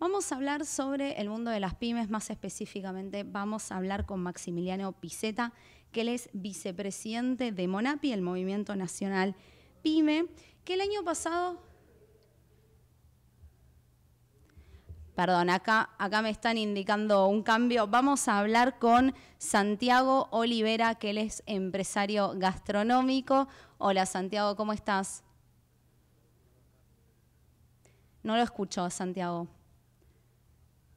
Vamos a hablar sobre el mundo de las pymes, más específicamente vamos a hablar con Maximiliano Piceta, que él es vicepresidente de Monapi, el Movimiento Nacional Pyme, que el año pasado... Perdón, acá, acá me están indicando un cambio. Vamos a hablar con Santiago Olivera, que él es empresario gastronómico. Hola Santiago, ¿cómo estás? No lo escucho, Santiago.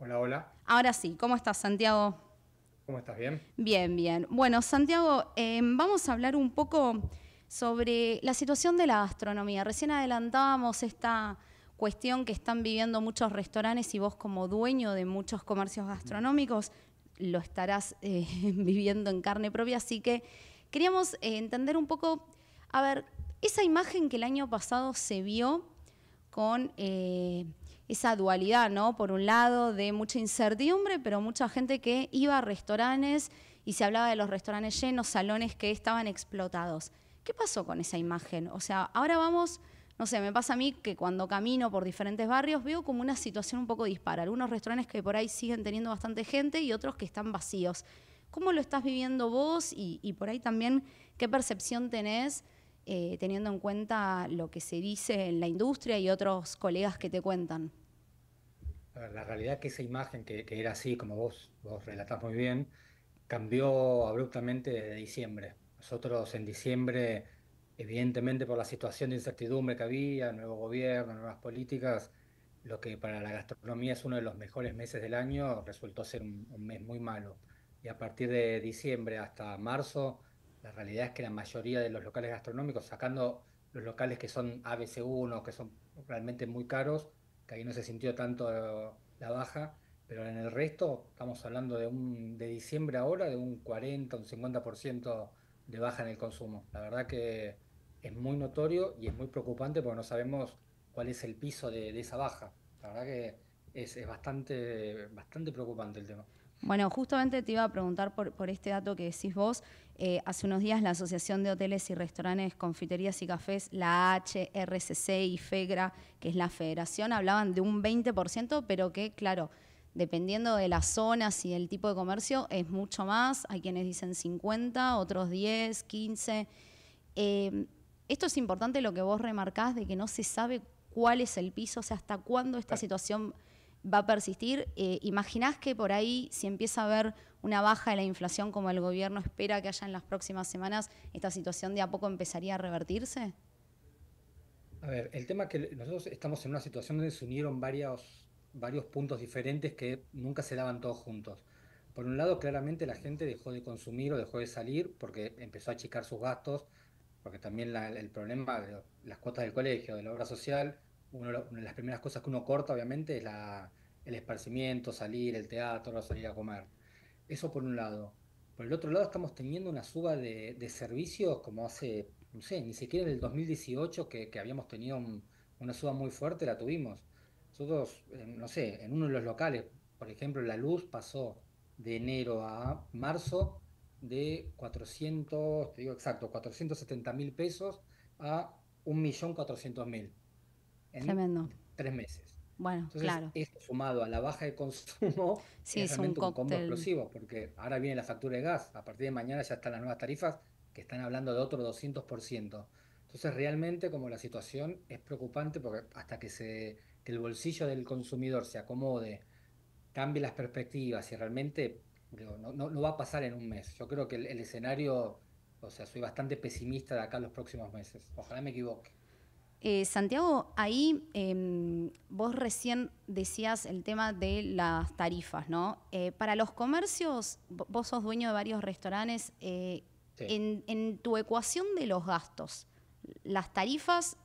Hola, hola. Ahora sí, ¿cómo estás, Santiago? ¿Cómo estás? ¿Bien? Bien, bien. Bueno, Santiago, em, vamos a hablar un poco sobre la situación de la gastronomía. Recién adelantábamos esta cuestión que están viviendo muchos restaurantes y vos como dueño de muchos comercios gastronómicos lo estarás eh, viviendo en carne propia, así que queríamos eh, entender un poco, a ver, esa imagen que el año pasado se vio con eh, esa dualidad, ¿no? Por un lado, de mucha incertidumbre, pero mucha gente que iba a restaurantes y se hablaba de los restaurantes llenos, salones que estaban explotados. ¿Qué pasó con esa imagen? O sea, ahora vamos, no sé, me pasa a mí que cuando camino por diferentes barrios veo como una situación un poco dispara. Algunos restaurantes que por ahí siguen teniendo bastante gente y otros que están vacíos. ¿Cómo lo estás viviendo vos y, por ahí también qué percepción tenés eh, teniendo en cuenta lo que se dice en la industria y otros colegas que te cuentan? Eh, la realidad es que esa imagen, que, era así, como vos, vos relatás muy bien, cambió abruptamente desde diciembre. Nosotros en diciembre, evidentemente por la situación de incertidumbre que había, nuevo gobierno, nuevas políticas, lo que para la gastronomía es uno de los mejores meses del año, resultó ser un mes muy malo. Y a partir de diciembre hasta marzo, la realidad es que la mayoría de los locales gastronómicos, sacando los locales que son ABC1, que son realmente muy caros, ahí no se sintió tanto la baja, pero en el resto estamos hablando de, un, de diciembre ahora de un 40, un 50% de baja en el consumo. La verdad que es muy notorio y es muy preocupante porque no sabemos cuál es el piso de, esa baja. La verdad que es, bastante, bastante preocupante el tema. Bueno, justamente te iba a preguntar por, este dato que decís vos. Eh, hace unos días la Asociación de Hoteles y Restaurantes, Confiterías y Cafés, la HRCC y FEGRA, que es la federación, hablaban de un 20%, pero que, claro, dependiendo de las zonas y el tipo de comercio, es mucho más. Hay quienes dicen 50, otros 10, 15. Eh, esto es importante lo que vos remarcás de que no se sabe cuál es el piso, o sea, hasta cuándo esta situación va a persistir. Eh, ¿Imaginás que por ahí, si empieza a haber una baja de la inflación como el gobierno espera que haya en las próximas semanas, esta situación de a poco empezaría a revertirse? A ver, el tema es que nosotros estamos en una situación donde se unieron varios, varios puntos diferentes que nunca se daban todos juntos. Por un lado, claramente la gente dejó de consumir o dejó de salir porque empezó a achicar sus gastos, porque también el problema de las cuotas del colegio, de la obra social, una de las primeras cosas que uno corta, obviamente, es la, el esparcimiento, salir, el teatro, salir a comer. Eso por un lado. Por el otro lado, estamos teniendo una suba de, servicios como hace, no sé, ni siquiera en el 2018 que, que habíamos tenido una suba muy fuerte, la tuvimos. Nosotros, eh, no sé, en uno de los locales, por ejemplo, la luz pasó de enero a marzo de 400, digo exacto, 470 mil pesos a 1.400.000. Tremendo. tres meses. Bueno, claro. Esto sumado a la baja de consumo sí, es, un, combo explosivo, porque ahora viene la factura de gas, a partir de mañana ya están las nuevas tarifas que están hablando de otro 200%. Entonces realmente como la situación es preocupante porque hasta que, se, el bolsillo del consumidor se acomode, cambie las perspectivas y realmente no, no, va a pasar en un mes. Yo creo que el, escenario, o sea, soy bastante pesimista de acá en los próximos meses. Ojalá me equivoque. Eh, Santiago, ahí em, vos recién decías el tema de las tarifas, ¿no? Eh, para los comercios, vos sos dueño de varios restaurantes, eh, en, tu ecuación de los gastos, las tarifas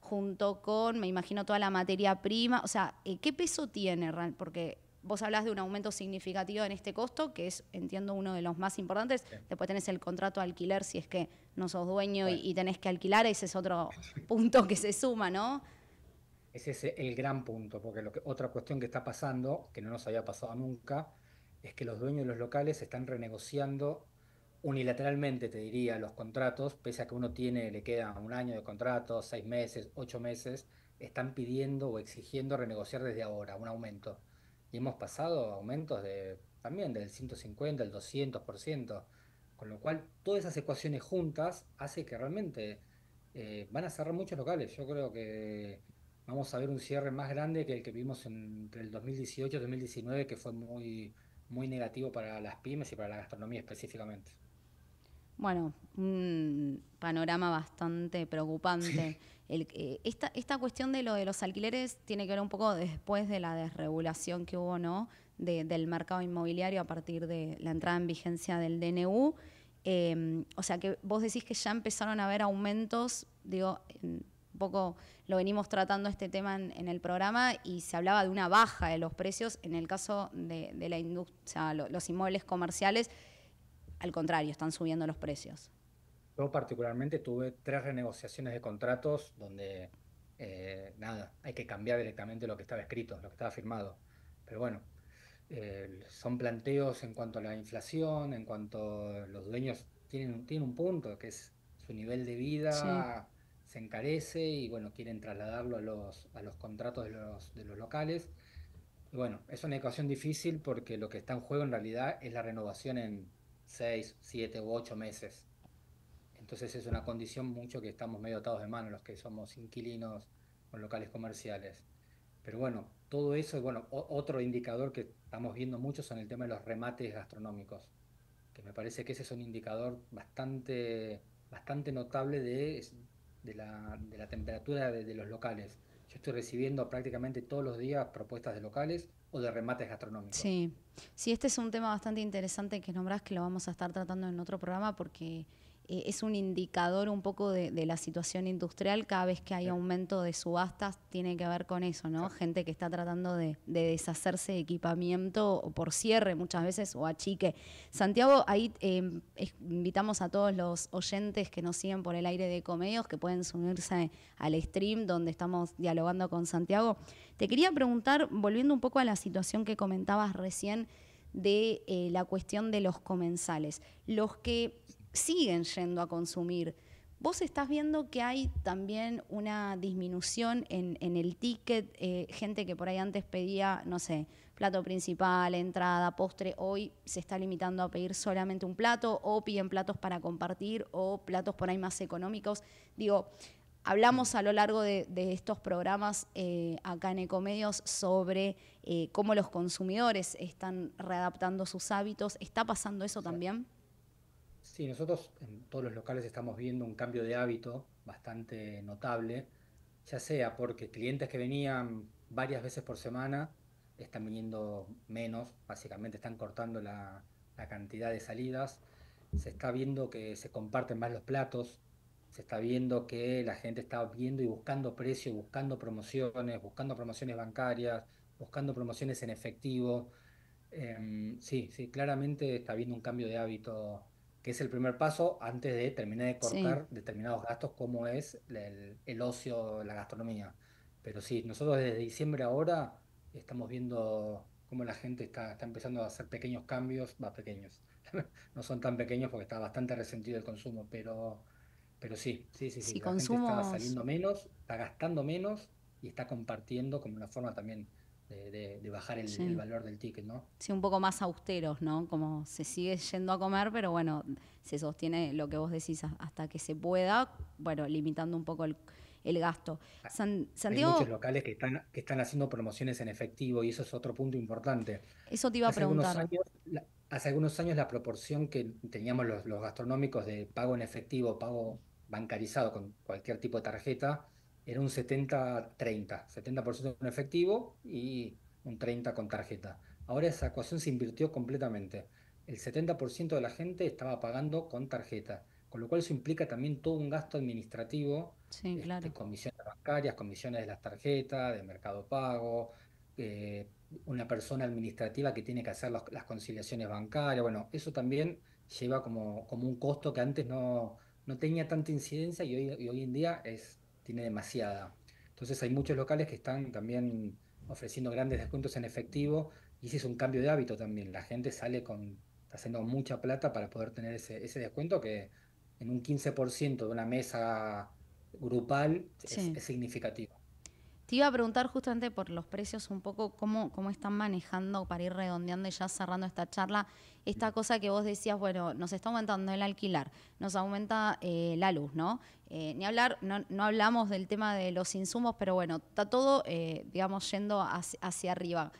junto con, me imagino, toda la materia prima, o sea, ¿qué peso tiene? Porque Vos hablas de un aumento significativo en este costo, que es, entiendo, uno de los más importantes. Después tenés el contrato de alquiler si es que no sos dueño y, tenés que alquilar, ese es otro punto que se suma, ¿no? Ese es el gran punto, porque lo que, otra cuestión que está pasando, que no nos había pasado nunca, es que los dueños de los locales están renegociando unilateralmente, te diría, los contratos, pese a que uno tiene, le queda un año de contrato, seis meses, ocho meses, están pidiendo o exigiendo renegociar desde ahora un aumento y hemos pasado aumentos de también del 150, el 200%, con lo cual todas esas ecuaciones juntas hace que realmente eh, van a cerrar muchos locales. Yo creo que vamos a ver un cierre más grande que el que vimos entre el 2018 y 2019, que fue muy, muy negativo para las pymes y para la gastronomía específicamente. Bueno, un panorama bastante preocupante. Eh, esta, cuestión de lo de los alquileres tiene que ver un poco después de la desregulación que hubo, ¿no? del mercado inmobiliario a partir de la entrada en vigencia del DNU. Em, o sea que vos decís que ya empezaron a haber aumentos, digo, un poco lo venimos tratando este tema en, el programa y se hablaba de una baja de los precios en el caso de, la industria, los inmuebles comerciales al contrario, están subiendo los precios. Yo particularmente tuve tres renegociaciones de contratos donde eh, nada, hay que cambiar directamente lo que estaba escrito, lo que estaba firmado. Pero bueno, eh, son planteos en cuanto a la inflación, en cuanto los dueños tienen, un punto, que es su nivel de vida se encarece y bueno, quieren trasladarlo a los, a los contratos de los, de los locales. bueno, es una ecuación difícil porque lo que está en juego en realidad es la renovación en, seis, siete u ocho meses. Entonces es una condición mucho que estamos medio atados de manos los que somos inquilinos con locales comerciales. Pero bueno, todo eso, bueno, otro indicador que estamos viendo mucho son el tema de los remates gastronómicos, que me parece que ese es un indicador bastante, bastante notable de, de, la, temperatura de, de los locales. Yo estoy recibiendo prácticamente todos los días propuestas de locales o de remates gastronómicos. Sí, sí, este es un tema bastante interesante que nombrás que lo vamos a estar tratando en otro programa porque eh, es un indicador un poco de, la situación industrial. Cada vez que hay aumento de subastas, tiene que ver con eso, ¿no? Gente que está tratando de, deshacerse de equipamiento por cierre muchas veces o achique. Santiago, ahí em, invitamos a todos los oyentes que nos siguen por el aire de Comedios que pueden sumirse al stream donde estamos dialogando con Santiago. Te quería preguntar, volviendo un poco a la situación que comentabas recién de eh, la cuestión de los comensales. Los que siguen yendo a consumir. Vos estás viendo que hay también una disminución en, el ticket, eh, gente que por ahí antes pedía, no sé, plato principal, entrada, postre, hoy se está limitando a pedir solamente un plato o piden platos para compartir o platos por ahí más económicos. Digo, Hablamos a lo largo de, estos programas eh, acá en Ecomedios sobre eh, cómo los consumidores están readaptando sus hábitos. ¿Está pasando eso también? Sí, nosotros en todos los locales estamos viendo un cambio de hábito bastante notable, ya sea porque clientes que venían varias veces por semana están viniendo menos, básicamente están cortando la, cantidad de salidas, se está viendo que se comparten más los platos, se está viendo que la gente está viendo y buscando precios, buscando promociones, buscando promociones bancarias, buscando promociones en efectivo. Em, sí, sí, claramente está viendo un cambio de hábito que es el primer paso antes de terminar de cortar determinados gastos como es el, ocio, la gastronomía. Pero sí, nosotros desde diciembre ahora estamos viendo cómo la gente está, empezando a hacer pequeños cambios, más pequeños, no son tan pequeños porque está bastante resentido el consumo, pero, pero sí, sí, sí, sí, la está saliendo menos, está gastando menos y está compartiendo como una forma también de, bajar el, valor del ticket, ¿no? Sí, un poco más austeros, ¿no? Como se sigue yendo a comer, pero bueno, se sostiene lo que vos decís hasta que se pueda, bueno, limitando un poco el, el gasto. Ah, hay muchos locales que están, que están haciendo promociones en efectivo y eso es otro punto importante. Eso te iba a preguntar. hace algunos años la proporción que teníamos los, los gastronómicos de pago en efectivo, pago bancarizado con cualquier tipo de tarjeta, era un 70-30, 70%, con en efectivo y un 30% con tarjeta. Ahora esa ecuación se invirtió completamente. El 70% de la gente estaba pagando con tarjeta, con lo cual eso implica también todo un gasto administrativo, de este, comisiones bancarias, comisiones de las tarjetas, de mercado pago, eh, una persona administrativa que tiene que hacer las conciliaciones bancarias. Bueno, eso también lleva como, como un costo que antes no, no tenía tanta incidencia y hoy, y hoy en día es tiene demasiada. Entonces hay muchos locales que están también ofreciendo grandes descuentos en efectivo y ese es un cambio de hábito también. La gente sale con, haciendo mucha plata para poder tener ese, ese descuento que en un 15% de una mesa grupal es significativo. Te iba a preguntar justamente por los precios un poco cómo, cómo están manejando para ir redondeando y ya cerrando esta charla, esta cosa que vos decías, bueno, nos está aumentando el alquilar, nos aumenta eh, la luz, ¿no? Eh, ni hablar, no, hablamos del tema de los insumos, pero bueno, está todo, eh, digamos, yendo hacia, arriba.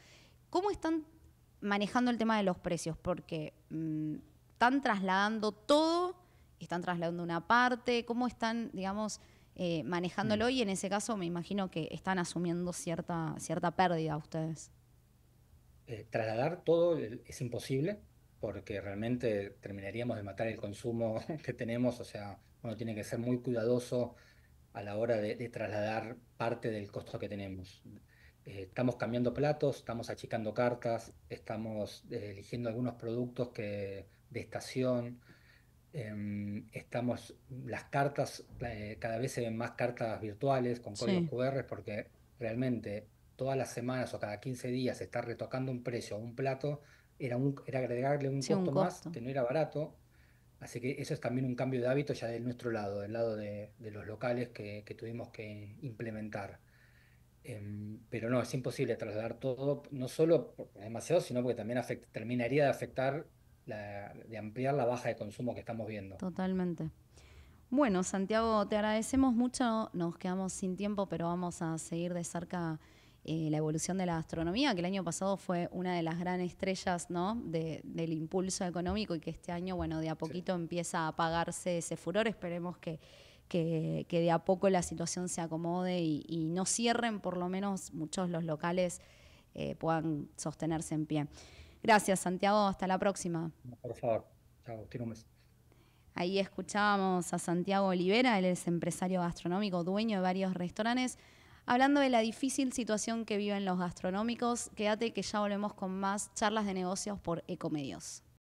¿Cómo están manejando el tema de los precios? Porque mm, están trasladando todo, están trasladando una parte, ¿cómo están, digamos, eh, manejándolo mm. y en ese caso me imagino que están asumiendo cierta, cierta pérdida ustedes. Eh, trasladar todo es imposible porque realmente terminaríamos de matar el consumo que tenemos, o sea, uno tiene que ser muy cuidadoso a la hora de, trasladar parte del costo que tenemos. Eh, estamos cambiando platos, estamos achicando cartas, estamos eligiendo algunos productos que, de estación, Em, estamos, las cartas, eh, cada vez se ven más cartas virtuales con códigos QR porque realmente todas las semanas o cada 15 días estar retocando un precio a un plato, era, un, era agregarle un, costo más que no era barato. Así que eso es también un cambio de hábito ya del nuestro lado, del lado de, los locales que, tuvimos que implementar. Em, pero no, es imposible trasladar todo, no solo demasiado, sino porque también terminaría de afectar de ampliar la baja de consumo que estamos viendo. Totalmente. Bueno, Santiago, te agradecemos mucho. Nos quedamos sin tiempo, pero vamos a seguir de cerca eh, la evolución de la astronomía, que el año pasado fue una de las grandes estrellas del impulso económico y que este año, bueno, de a poquito empieza a apagarse ese furor. Esperemos que, que, de a poco la situación se acomode y, no cierren, por lo menos muchos los locales eh, puedan sostenerse en pie. Gracias, Santiago. Hasta la próxima. Por favor. Chao. Tiene un mes. Ahí escuchábamos a Santiago Olivera, él es empresario gastronómico, dueño de varios restaurantes, hablando de la difícil situación que viven los gastronómicos. Quédate que ya volvemos con más charlas de negocios por Ecomedios.